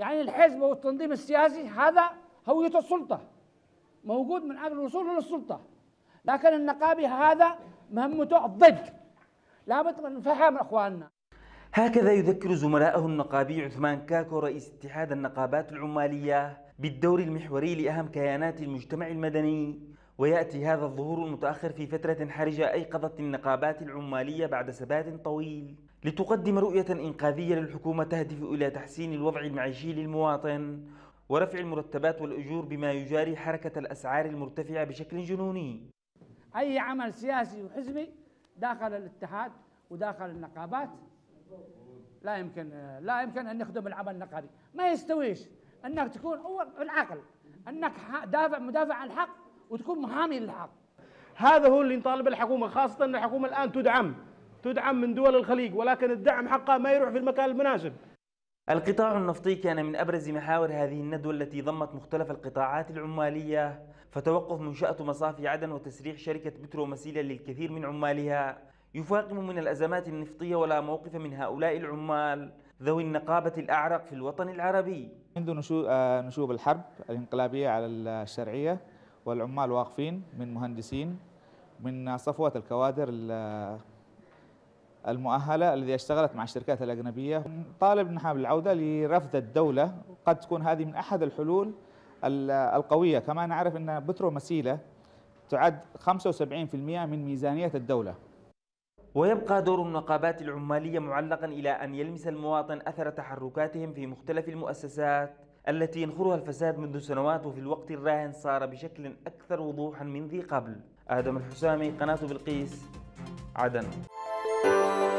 يعني الحزب والتنظيم السياسي هذا هوية السلطة موجود من أجل وصوله للسلطة لكن النقابي هذا مهمته الضد لابد من فهم إخواننا هكذا يذكر زملائه النقابي عثمان كاكو رئيس اتحاد النقابات العمالية بالدور المحوري لأهم كيانات المجتمع المدني ويأتي هذا الظهور المتأخر في فترة حرجة أيقظت النقابات العمالية بعد سبات طويل لتقدم رؤية إنقاذية للحكومة تهدف إلى تحسين الوضع المعيشي للمواطن ورفع المرتبات والأجور بما يجاري حركة الأسعار المرتفعة بشكل جنوني أي عمل سياسي وحزبي داخل الاتحاد وداخل النقابات لا يمكن لا يمكن أن يخدم العمل النقابي ما يستويش أنك تكون هو بالعقل أنك دافع مدافع عن الحق وتكون محامي للحق هذا هو اللي نطالب الحكومه خاصه ان الحكومه الان تدعم تدعم من دول الخليج ولكن الدعم حقها ما يروح في المكان المناسب القطاع النفطي كان من أبرز محاور هذه الندوة التي ضمت مختلف القطاعات العمالية فتوقف منشأة مصافي عدن وتسريح شركة بترو مسيلة للكثير من عمالها يفاقم من الأزمات النفطية ولا موقف من هؤلاء العمال ذوي النقابة الأعرق في الوطن العربي منذ آه، نشوب الحرب الانقلابية على الشرعية والعمال واقفين من مهندسين من صفوة الكوادر المؤهلة الذي اشتغلت مع الشركات الأجنبية طالب نحن بالعودة لرفض الدولة قد تكون هذه من أحد الحلول القوية كما نعرف أن بترو مسيلة تعد 75% من ميزانية الدولة ويبقى دور النقابات العمالية معلقا إلى أن يلمس المواطن أثر تحركاتهم في مختلف المؤسسات التي ينخرها الفساد منذ سنوات وفي الوقت الراهن صار بشكل أكثر وضوحا من ذي قبل آدم الحسامي قناة بلقيس عدن